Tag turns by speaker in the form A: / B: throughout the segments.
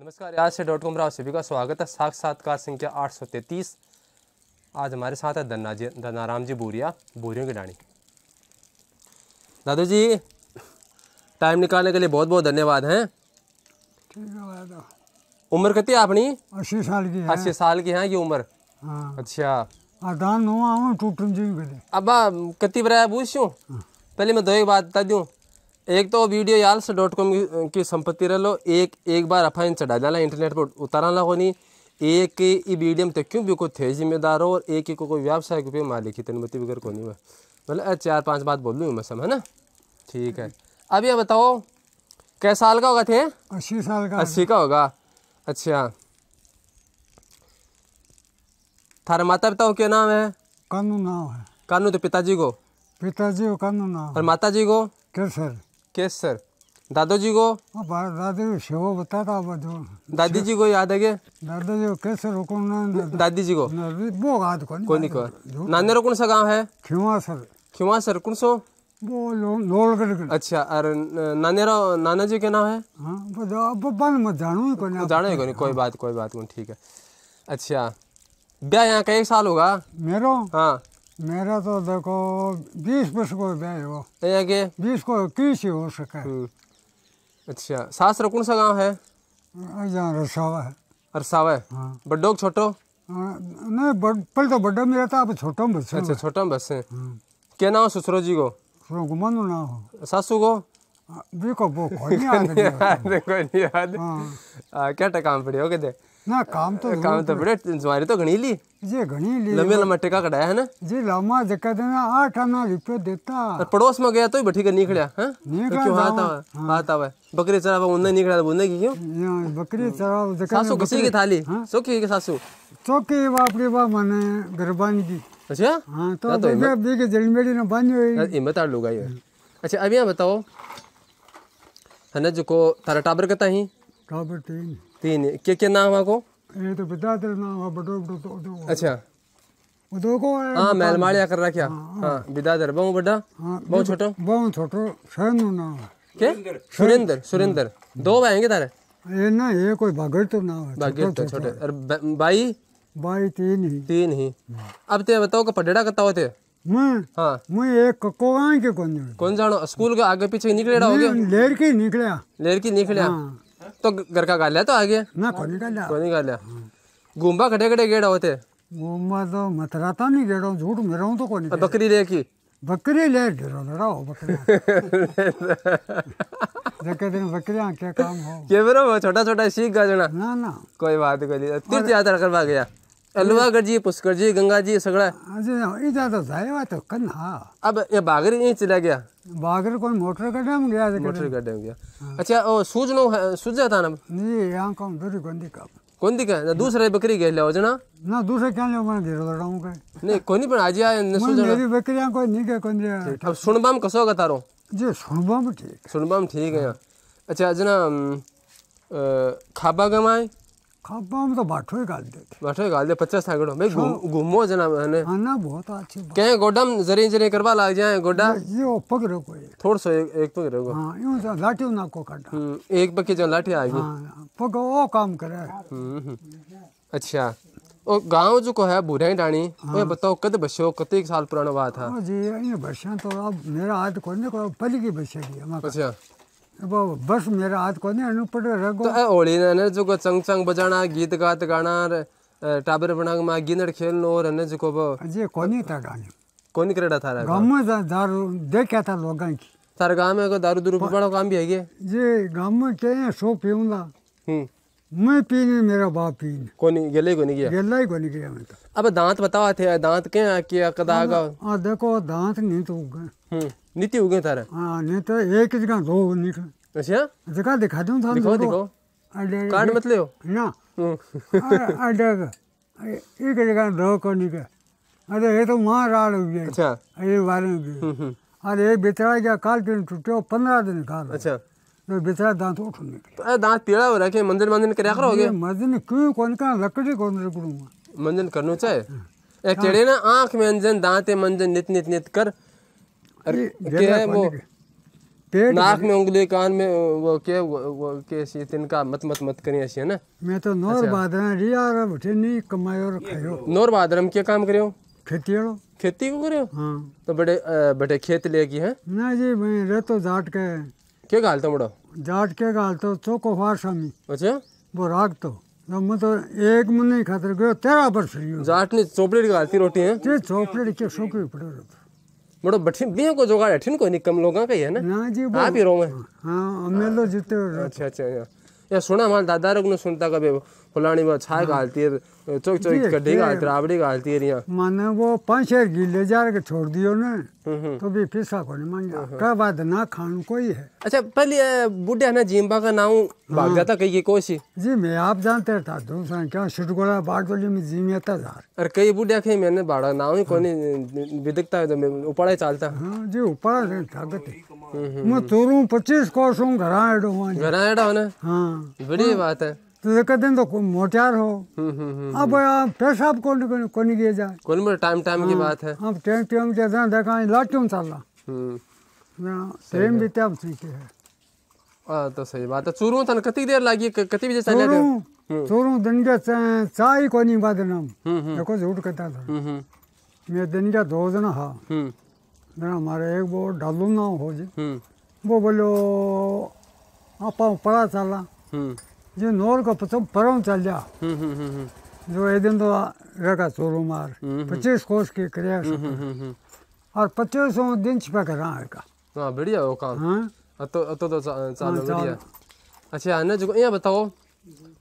A: नमस्कार आज से डॉट कॉम राव सभी
B: का स्वागत है साक्षात्कार संख्या आठ सौ तैतीस आज हमारे साथ है धन्ना जी धनाराम जी बोरिया बोरियों की डाणी दादू जी टाइम निकालने के लिए बहुत बहुत धन्यवाद हैं उम्र कितनी है अपनी
A: अस्सी साल की अस्सी
B: साल की है ये उम्र हाँ। अच्छा अब कति बराया पूछ पहले मैं दो एक बात बता दू एक तो वीडियो से डॉट कॉम की संपत्ति लो एक एक बार अफाइन चढ़ा जाला इंटरनेट पर उतारा ला होनी एक वीडियो में तो क्यों बिको थे जिम्मेदार और एक ही को कोई व्यवसाय रूपये मालिक की अनुमति वगैरह कोनी हुआ मतलब चार पांच बात बोल लूँ मैं सब है ना ठीक है अब ये बताओ कै साल का होगा थे अस्सी साल का अस्सी का होगा अच्छा थारे माता पिता को क्या नाम है कानू नाम है कानू तो पिताजी को
A: पिताजी को कानू नाम
B: और माता जी को केसर केस सर
A: दादाजी को हाँ, दादाजी शिवो बताता बधु दादी जी को याद है के दादाजी को कैसे रोकूं दादी जी को वो याद को नाने रो कौन
B: सा गांव है खिमा सर खिमा सर कौन सो वो लोलगढ़ अच्छा और नाने रो नाना जी के नाम है हाँ, जाने को नहीं कोई हाँ। बात कोई बात कोनी ठीक है अच्छा ब्याह यहाँ का एक साल होगा मेरो हाँ
A: मेरा तो देखो बीस वर्ष को ब्याह हो आगे बीस को किस हो सके हम्म। अच्छा सास कौन सा गांव है यहाँ रसावा है रसावा है हाँ। बड्डो छोटो नहीं बड़, पहले तो बड्डो में रहता अब छोटो में बस अच्छा
B: छोटो में बस है हम्म। क्या नाम ससुरो जी को
A: घुमानो नाम हो सासू को बिल्कुल वो कोई नहीं याद
B: कोई नहीं याद हाँ। क्या टकाम पड़ी हो कहते
A: ना काम तो તો કામ તો પડે જુવારી તો ઘણી લી જે ઘણી લી લંબે લંબા ટેકા કઢાયા હે ને જે લાંબા જકા દેના આઠ આના રૂપિયો દેતા પર પડોસ
B: માં ગયા તો બઠી કે નીકળ્યા હે નીકળ્યા ક્यों हाथ आवे हाँ। हाथ आवे बकरी चरा चरावा उन्ने निकला बोलने की क्यों बकरी चरावा तो हाँ, जका सासू किसी की थाली हाँ। सोकी की सासू
A: बाप बापरी बा मने गरबान की अच्छा हां तो बेबे बे के जलमेड़ी ने बांधो
B: हिम्मत आ लुगाई है
A: अच्छा अब यहां बताओ
B: हने जो को तारा टाबर कता तो ही टाबर तीन तीन क्या क्या नाम है को
A: ये तो बता तेरा नाम है बड़ो बड़ो तो दो तो अच्छा दो तो को है हां मेलमाड़िया कर रखा हां हाँ। हाँ,
B: बिदादर बहु बड़ा हाँ, बहु छोटो
A: बहु छोटो सहनु नाम है के सुरेंद्र सुरेंद्र दो आएंगे हैं तारे ये ना ये कोई भगत तो नाम है भगत तो छोटे
B: और भाई भाई तीन ही तीन ही अब ते बताओ का पढ़ेड़ा करता होते
A: मैं हां मैं एक कको आ के कौन
B: कौन जानो स्कूल के आगे पीछे निकलेड़ा हो गया
A: लेर के निकलया
B: लेर के निकलया हां तो घर का गाल तो आगे गुम्बा खड़े खड़े गेड़ा होते
A: गुम्बा तो मतराता तो नहीं गेड़ा झूठ मेरा तो कोनी
B: बकरी ले की
A: बकरी ले ढेरो हो
B: बकरी
A: बकरियां क्या काम हो
B: ये छोटा छोटा सीख गा जना ना ना कोई बात कोई तीर्थ यात्रा करवा गया अलवागढ़ जी पुष्कर जी गंगा जी सगड़ा
A: इधर तो जाए तो कन्हा
B: अब ये बागरी यहीं चला गया
A: बागरी कोई मोटर गड्ढे में गया मोटर
B: गया हाँ। अच्छा ओ सूजनो हाँ, सूजे था ना नहीं यहां कौन दूरी गंदी का कोंदी का दूसरे बकरी गेले हो जना
A: ना दूसरे क्या ले मन घेरो लड़ाऊं का नहीं कोनी पण आज आ न सूजनो मेरी बकरियां कोई नहीं के कोंदी
B: अब सुनबाम कसो का तारो
A: जी सुनबाम ठीक
B: सुनबाम ठीक है हाँ। अच्छा जना खाबा गमाए खब्बा में तो बाठो गाल दे बाठो गाल दे पचास सागड़ो मैं हाँ। घूमो जना मैंने ना बहुत अच्छी बात कहे गोडम जरे जरे करवा लाग जाए गोडा ये ओपक पग रो को थोड़ सो एक एक पग रो हां यूं सा
A: तो लाठी ना को काटा हम्म
B: एक पग जो लाठी आ गई हां
A: हाँ, पग ओ काम करे हम्म, हम्म
B: अच्छा ओ गांव जो को है बुढ़ाई डाणी हाँ। बताओ कद बसो कते साल पुराना बात है
A: जी ये बसा तो अब मेरा हाथ कोने को पहली की बस्या की अच्छा वो बस मेरा हाथ को नहीं अनु पड़ रगो तो
B: होली ने जो को चंग चंग बजाना गीत गात गाना टाबर बना मा गिनड़ खेलनो और ने जो को जे
A: कोनी था गाने
B: कोनी करेड़ा था गांव
A: में दारू देखा था लोगों की थारे गांव में को दारू दुरू पड़ो काम भी है के जे गांव में के सो पीऊंगा हम हम्म। मैं पीने मेरा बाप पी कोनी
B: गेले कोनी गया गेले
A: ही कोनी गया मैं तो
B: अब दांत बतावा थे दांत के आ के कदा
A: आ देखो दांत नहीं तो हम
B: हम्म। नीति उगे थारे
A: हां नहीं तो एक जगह दो निकल अच्छा जगह दिखा दूं था दिखो दिखो कार्ड मत मतलब ले हो ना हम्म। अरे एक जगह दो को निकल अरे ये तो मां राड़ हो गया अच्छा ये वाले हम्म हम्म अरे ये बेचारा क्या काल दिन टूटो 15 दिन काल अच्छा तो बेचारा दांत उठ निकले
B: अरे दांत पीला हो रहा रखे मंदिर मंदिर करया करो हो गया
A: मंदिर क्यों कौन का लकड़ी कौन रखूंगा
B: मंदिर करनो चाहे हाँ। ए केड़े ना आंख में अंजन में मंजन नित नित नित कर अरे वो पेट नाक में उंगली कान में वो के वो, वो के सी तिनका मत मत मत करिए ऐसी है ना
A: मैं तो नोर अच्छा। बादरम रिया रे बठे नी कमायो और खायो
B: नौर बादरम के काम करियो खेती वालो खेती को
A: करियो हां तो बड़े बड़े खेत ले की है ना जी मैं रे तो जाट के के गाल तो बड़ो जाट के गाल तो चोको फार स्वामी अच्छा वो राग तो मैं तो एक मन नहीं खातर गयो तेरा पर फ्री
B: जाट ने चोपड़ी गालती रोटी है
A: जी चोपड़ी के शौक पड़ो
B: बड़ो बठिन बिया को जोगा अठिन को निकम लोगा का है ना हां जी आप ही रो में
A: हां मेलो जितो अच्छा अच्छा हाँ।
B: या सुना हमारे दादा रोग सुनता कभी फुलानी वो छाय गालती है चोक चोक चौक गालती है राबड़ी गालती है यहाँ
A: माने वो पाँच एक गिल्ले जार के छोड़ दियो ने तो भी पैसा को नहीं मांगा का बात ना खान कोई है अच्छा पहले बुढ़िया ने जिम्बा का नाम भाग जाता कई की कोसी जी मैं आप जानते था दूसरा क्या शुटगोला वाली में जी में था
B: अरे कई बुढ़िया कहीं मैंने बाड़ा नाम ही कोनी विदिकता है तो मैं उपाड़ा चलता हाँ
A: जी उपाड़ा था मैं तोरू पच्चीस कोस हूँ घरा एडो घरा
B: एडा होने हाँ बड़ी हाँ। बात है
A: तो एक दिन तो कोई मोटियार हो हम्म, हम्म, हम्म, अब पेशाब को कोनी किया जाए
B: कोनी में टाइम टाइम की हाँ। बात है
A: अब टाइम टाइम के जहाँ देखा लाटियों चला टाइम बीते अब ठीक है
B: आ, तो सही बात है चूरू तन तो कती देर लागी कति बजे चले चूरू
A: चूरू दिन के चाय कोनी बाद नाम देखो झूठ कहता था मैं दिन के दो दिन हाँ ने हमारे एक वो डालू ना हो जी हम्म। वो बोलो आप पड़ा चला हम्म। जो नोर का पसंद परम चल जा
B: हम्म,
A: जो एक दिन तो रखा चोरू मार पच्चीस कोस की क्रिया और पच्चीसों दिन छिपा कर रहा है का
B: हाँ बढ़िया वो काम हाँ तो तो तो चालू बढ़िया अच्छा ना जो यहाँ बताओ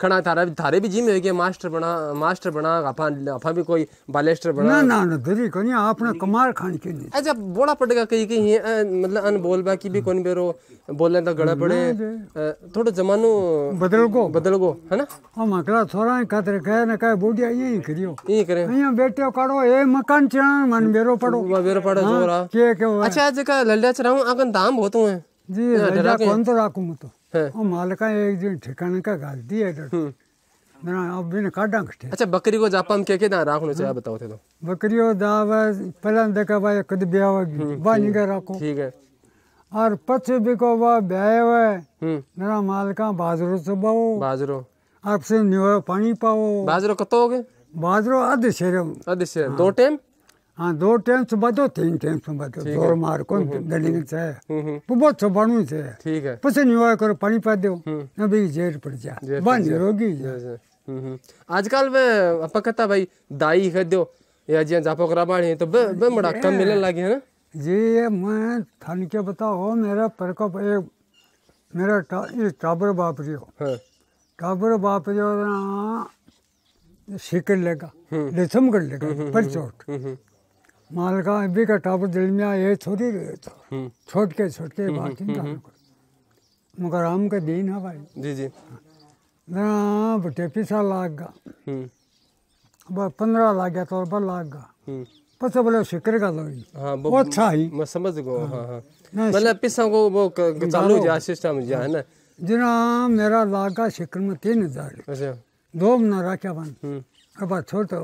B: खड़ा थारा थारे भी जिम है कि मास्टर बना मास्टर बना अपन अपन भी कोई बालेस्टर बना ना
A: ना ना धरी कोनी आपने कमार खान के नहीं
B: अच्छा बोला पड़ेगा कहीं कहीं मतलब अन बोल बा की भी कोनी बेरो बोले तो गड़ा पड़े थोड़ा जमानो बदल को बदल को
A: है ना हम अकेला थोड़ा खातर कहे ना कहे बुढ़िया यही करियो यही करे यहां बेटियो काड़ो ए मकान चढ़ान मन बेरो पड़ो वो बेरो पड़ो हाँ, जोरा के के अच्छा आज जका लल्ला चराऊं आकन दाम होतो है जी हाँ, कौन तो राखू मैं तो हाँ। हम्म। अब बिन अच्छा
B: बकरी को के के ना राखनो चाहिए बताओ थे तो
A: बकरी को दाव पलन देखा भाई कद ब्याह बानी हम्म, ठीक है और पछ वा ब्याह हुए हम्म। मेरा बाजरो बाजरो आपसे पानी पाओ बाजरो कतो हो गए बाजरो आधे शेर आधे शेर हाँ। दो टाइम हाँ दो टेम्स बदो तीन टेम्स बदो जोर मार को हम्म, हम्म। गलिंग से पुबो हम्म, छबाणु से ठीक है पसे निवाय करो पानी पा दो भी जेर पड़ जा बन रोगी
B: आजकल वे अपकता भाई दाई है दो या जिया जापो कराबाणी तो बे बे मड़ा कम मिले लगे
A: है ना जी ये मैं थान के बताओ मेरा प्रकोप एक मेरा टाबर बाप रियो हाँ। टाबर बाप रियो ना शिकर लेगा लेसम कर लेगा पर चोट मालका अभी का टाप दिल में ये छोटी रहे तो छोट के छोट के बाकी मगर आम का दिन है भाई जी जी ना बटे पीसा लाग गा हम्म। बस पंद्रह लाग गया तो बस लाग गा हम्म। पता बोले शिकर का लोई ही
B: हाँ, बहुत अच्छा ही मैं समझ गया हाँ हाँ, हाँ। मतलब पीसा को वो चालू जा सिस्टम जा है ना
A: जी ना मेरा लाग का शिकर में तीन हजार अच्छा। दो मना रखा बन हम्म। अब छोटो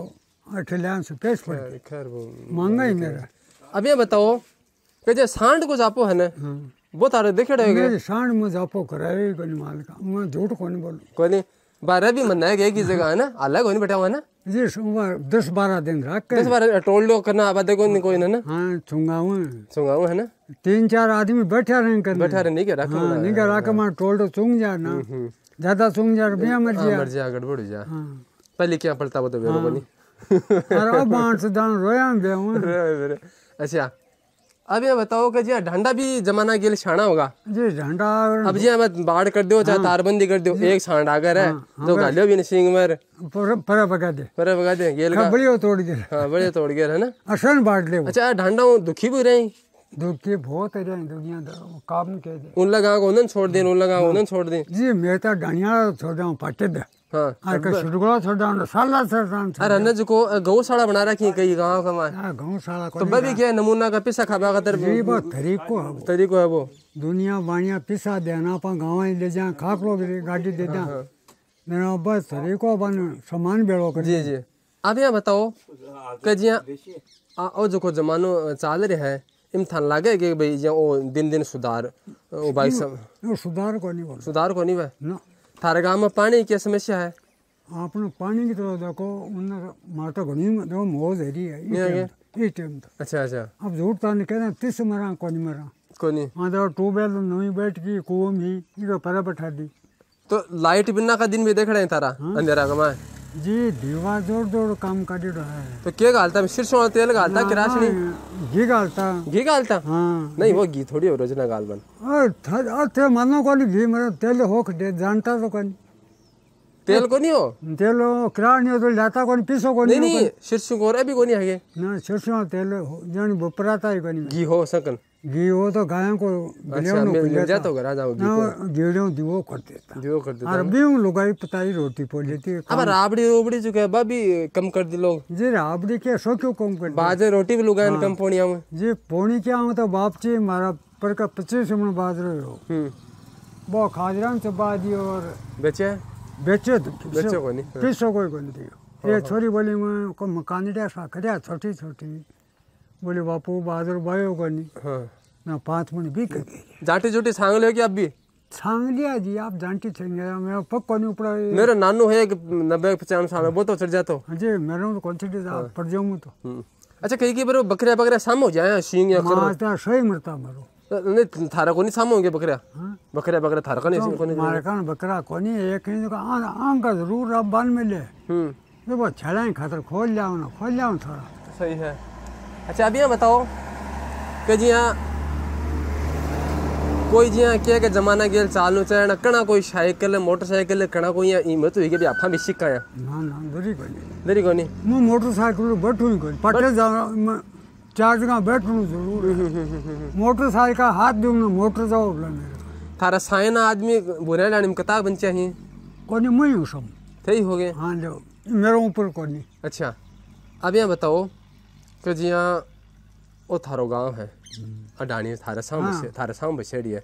A: अठल्यान से पेश पड़ महंगा ही मेरा
B: अब ये बताओ कि जे सांड को जापो है ना हाँ। वो तारे देखे रहे
A: सांड में जापो कराए कोनी माल का मैं झूठ कौन बोल
B: कोनी बारह भी मना है एक ही जगह है ना अलग होने बैठा
A: हुआ ना जी दस बारह दिन रख के दस बारह टोल लो करना आबाद नहीं कोई ना ना हाँ सुंगाऊ सुंगाऊ है ना तीन चार आदमी बैठा रहे कर बैठा रहे नहीं के रखा हाँ, नहीं रखा मार टोल तो सुंग जा ना हम्म, हम्म। ज्यादा सुंग जा रहा मर जा हाँ, मर
B: जा गड़बड़ जा हाँ। पहले क्या पड़ता वो तो बेरो अच्छा अब ये बताओ कि जी ढांडा भी जमाना के लिए छाना होगा
A: जी ढांडा अब जी
B: हमें बाढ़ कर दो चाहे हाँ। तारबंदी कर दो एक छाण आकर है हाँ, हाँ, तो गालियो भी सिंह मर
A: पर पका दे
B: पर पका दे गेल का बढ़िया तोड़ दे हां बढ़िया तोड़ गया है ना
A: असन बाढ़ ले अच्छा
B: ढांडा दुखी भी रही
A: दुखी बहुत है रही दुनिया काम के
B: उन लगा को उन छोड़
A: दे उन लगा को उन छोड़ दे जी मैं तो ढाणिया छोड़ दे पाटे दे हाँ। हाँ, को
B: गौशाला हाँ, बना रखी है कई का तो
A: क्या नमूना का पिसा तरीको है तरीको है वो दुनिया पिसा देना गाँव ले जा लोग गाड़ी दे जा मेरा बस तरीको बन सामान बेड़ो कर जी जी
B: आप यहाँ बताओ और जो जमानो चाल रहा है इम्थान लागे कि भाई ओ दिन दिन सुधार ओ भाई सब
A: सुधार को नहीं
B: सुधार को नहीं भाई थारे गांव में पानी की समस्या है आपने पानी
A: की तरह देखो उन्होंने माटा घनी देखो मौज है रही है ये ये टाइम था अच्छा अच्छा अब जोर तो नहीं कहना तीस मरा कोनी मरा कोनी हाँ देखो तो ट्यूबवेल तो नहीं बैठ की कोम ही ये परा बैठा दी
B: तो लाइट बिना का दिन भी देख रहे हैं तारा हाँ। अंधेरा कमाए
A: जी दीवा जोर जोर काम काटी है
B: तो के गालता सिरसों तेल गालता किराशनी
A: घी गालता घी गालता हाँ नहीं वो घी
B: थोड़ी हो रोजना गाल बन
A: अरे मानो कोनी घी मरे तेल होख दे जानता तो कोनी तेल को नहीं हो तेल हो किरा नहीं हो तो लाता कोनी पीसो को नहीं नहीं
B: सिरसों को भी कोनी है
A: ना सिरसों तेल जान बुपराता ही कोनी घी हो सकन घी वो तो गायों को अच्छा, मिल तो
B: घर जाओ ना
A: गेड़ो दीवो कर देता दीवो कर देता अरबी हूं लुगाई पताई रोटी पो लेती है अब राबड़ी
B: रोबड़ी जो है बाबी कम कर दी लोग जी राबड़ी के
A: सो क्यों कम कर बाजे
B: रोटी भी लुगाई कम पोणी आवे
A: जी पोणी क्या आवे तो बाप जी मारा पर का 25 मन रहे हो बो खाजरान से बाजी और बेचे बेचे बेचे कोनी पैसो कोई कोनी दियो ये छोरी बोली मैं को मकान डा सा करया छोटी छोटी बोले बापू बहादूर बायो कोणी ना पांच मिनट भी कर जाटे बी जाटी
B: जुटी सांगले
A: की भी सांगली लिया जी आप जानती चंगे मैं पक्का नहीं ऊपर मेरा नानू
B: है कि नब्बे पचान साल वो तो चढ़ जाता हाँ जी मेरा मेरे को कॉन्सिडी पड़ जाऊँ तो, हाँ।
A: तो। हम्म। अच्छा
B: कई कई बार बकरिया बकरिया साम हो जाए सींग या मारता सही मरता मरो नहीं थारा को नहीं साम होंगे बकरिया हाँ। बकरिया बकरिया थारा का नहीं तो कोनी मारे
A: कान बकरा कोनी एक ही का आ आ का जरूर रब बन मिले हम्म वो छड़ाई खातर खोल जाओ ना खोल जाओ थोड़ा सही है अच्छा अभी बताओ
B: कि जी हाँ कोई जी हाँ क्या के जमाना गेल चालू चढ़ कणा कोई साइकिल मोटरसाइकिल कणा कोई या हिम्मत हुई कि भी आपा भी सिक्का है
A: ना ना देरी कोनी देरी कोनी मु मोटरसाइकिल तो बैठू नहीं कोनी पटे जा चार जगह बैठू जरूर हम्म, हम्म, हम्म, मोटरसाइकिल का हाथ दे मोटर जाओ लने
B: थारा साइन आदमी बुरे लाने में कता बन चाहिए कोनी मई हूं सब सही हो गए हां जो
A: मेरे ऊपर कोनी
B: अच्छा अब यहां बताओ जिया ਕਿ ਜੀਆਂ ਉਹ ਥਾਰੋ ਗਾਂਵ ਹੈ ਅਡਾਣੀ ਥਾਰਸਾਂ ਬਸੇ ਥਾਰਸਾਂ ਬਸੇੜੀ है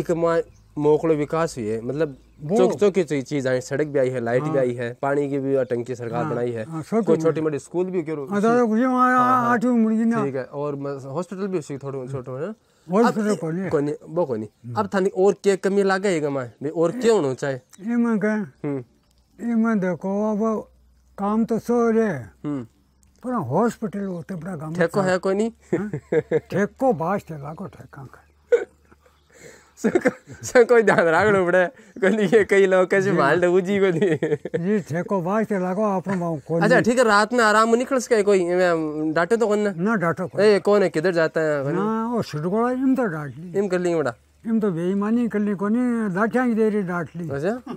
B: ਇੱਕ ਮਾ हाँ। मोकलो विकास हुई है मतलब चौक चौक की चीज आई सड़क भी आई है लाइट भी हाँ। आई है पानी की भी टंकी सरकार हाँ। बनाई है कोई छोटी मोटी स्कूल भी करो ठीक है और हॉस्पिटल भी थोड़े छोटे है वो कोनी अब थानी और के कमी लागे मैं और के होना चाहे चाहिए हम्म।
A: देखो अब काम तो सो रहे पूरा हॉस्पिटल होते तो पूरा गांव ठेको है कोई नहीं हाँ? ठेको बास थे लागो ठेका
B: का सो कोई ध्यान राख लो कोई ये कई लोग कैसे माल दे उजी को दी ये ठेको बास
A: थे लागो आपन बा कोई अच्छा ठीक है
B: रात में आराम निकल सके कोई डाटे तो कौन ना डाटो ए कौन है किधर जाता है हां
A: ओ सुडगोला इन तो डाट ली इन कर ली बड़ा इन तो बेईमानी कर ली कोनी लाठियां दे डाट ली अच्छा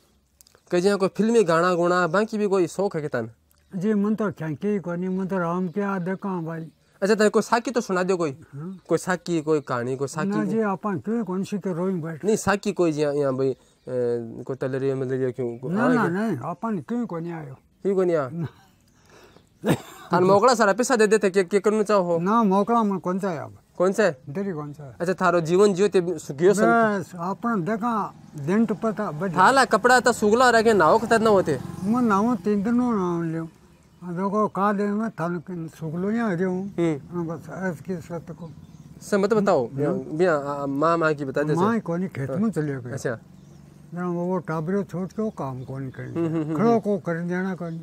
B: के जे कोई फिल्मी गाना गुणा बाकी भी कोई शौक है कितन
A: जी मन तो ख्यांकी कोनी मन तो राम क्या देखा भाई अच्छा तेरे कोई साकी तो सुना दो कोई हाँ?
B: कोई साकी कोई कहानी कोई साकी ना जी
A: अपन क्यों कौन सी के रोई बैठ
B: नहीं साकी कोई जी यहां भाई को तलरी मतलब क्यों ना
A: ना नहीं अपन क्यों कोनी आयो
B: क्यों कोनी आ थान मोकड़ा सारा पैसा दे देते के के करना चाहो ना मोकड़ा
A: मन कौन चाहे अब कौन सा डेरी कौन सा
B: अच्छा थारो जीवन जियो ते सुगियो बस
A: आपन देखा दिन टपा था बड़ थाला
B: हाँ कपड़ा था तो सुगला रखे नाव के तना होते
A: मैं नाव तीन दिन नो नाव लियो देखो का दे में थाल सुगलो या हरे हूं हम्म। हाँ, बस इसकी सत को
B: से मत बताओ हाँ? बिया मां मां की बता दे मां कोनी खेत में चले गए अच्छा
A: ॼणो उहो टाबरियो छो थियो कमु कोन को कर देना कोन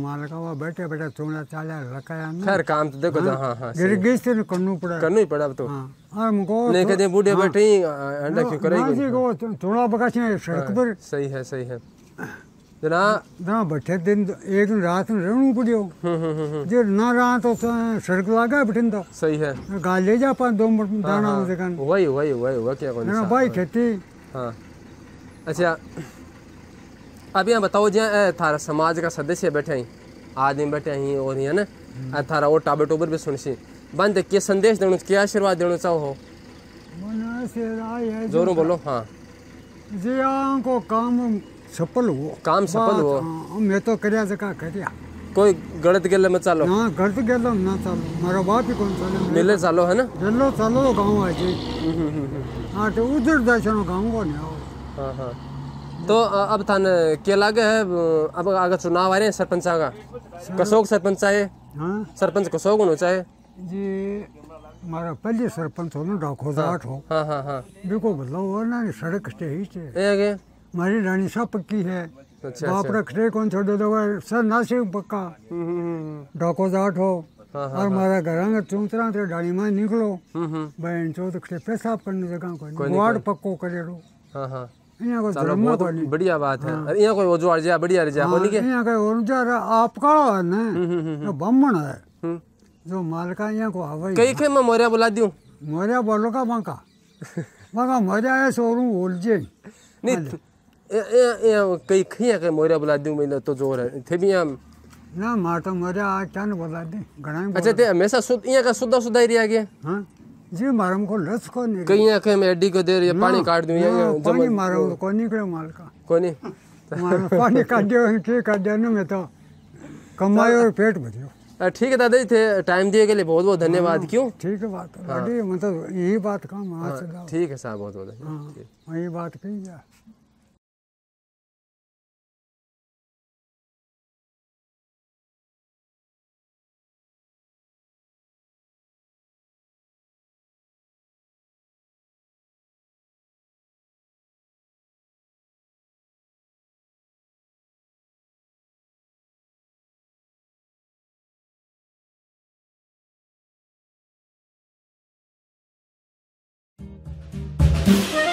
A: मां लॻा उहा बैठे टे ॿ लकाया खैर काम तो देखो हां हां गिरगिस से पड़ा करनो ही
B: पड़ा तो, हाँ।
A: तो- बूढ़े हाँ। बैठे ही अंडा हाँ, क्यों तो सड़क पर
B: सही है सही है
A: ना बैठे दिन एक दिन रात में रहनु पड़ियो हम्म, हम्म, हम्म, जे ना रहा तो सड़क लागे बैठन तो सही है गाले जा पा दो दाना वही
B: वही वही वही क्या कोन ना भाई खेती हां अच्छा अब यहाँ बताओ जहाँ थारा समाज का सदस्य बैठे हैं आदमी बैठे हैं और है ना हम्म। थारा और टाबे टोबर भी सुन सी बंद के संदेश देना क्या आशीर्वाद देना चाहो हो जोरों बोलो हाँ
A: जी हाँ, को काम सफल हो काम सफल हुआ हाँ, मैं तो करिया जका करिया कोई गलत गेल में चलो ना गलत गेल ना चलो मेरा बाप ही कौन चले मिले चलो है ना चलो चलो गांव आ आज हां तो उधर दर्शन गांव को नहीं हाँ, हाँ।
B: तो अब थान के लागे है अब आगे चुनाव आ रहे हैं सरपंच का कसोग सरपंच आए हाँ सरपंच कसोग होना चाहे
A: जी मारा पहले सरपंच होना डाको दाट हाँ। हो हाँ हाँ हाँ बिल्कुल बदलाव हो ना सड़क से ही चे से आगे मारी रानी साहब पक्की है अच्छा बाप अच्छा। कौन छोड़ दो सर ना सिंह पक्का हम्म, हम्म, हम्म, डाको दाट हो हाँ और मारा घर में चूंतरा थे डाली में निकलो बहन चौथ पैसा करने जगह कोई वार्ड पक्को करे रो
B: हाँ हाँ बढ़िया बात है और यहाँ कोई ओजो आ जा बढ़िया रजा कोनी के यहाँ
A: कोई और जा आप कालो है ना जो हम्म, हम्म, हम्म, ब्राह्मण है जो मालका यहाँ को आवे कई कई मैं मोरिया बुला दियो मोरिया बोलो का बांका बांका मोरिया है सोरू बोल जे नहीं
B: कई खिया के मोरिया बुला दियो मैं तो जोर है
A: थे भी हम ना माटा तो मोरिया आ क्या बुला दे घणा अच्छा ते हमेशा सुद यहाँ का सुदा सुदा ही रह गया हां जी को लस को नहीं कहीं
B: कहीं एडी को दे पानी हाँ, काट दूं या हाँ, पानी को
A: माल का कोनी पानी काट दियो के काट मैं तो और पेट
B: भरियो ठीक है थे टाइम दिए के लिए बहुत बहुत धन्यवाद हाँ, क्यों ठीक है बात हाँ।
A: मतलब यही बात काम
B: ठीक है साहब बहुत बहुत
A: बात कही Thank you.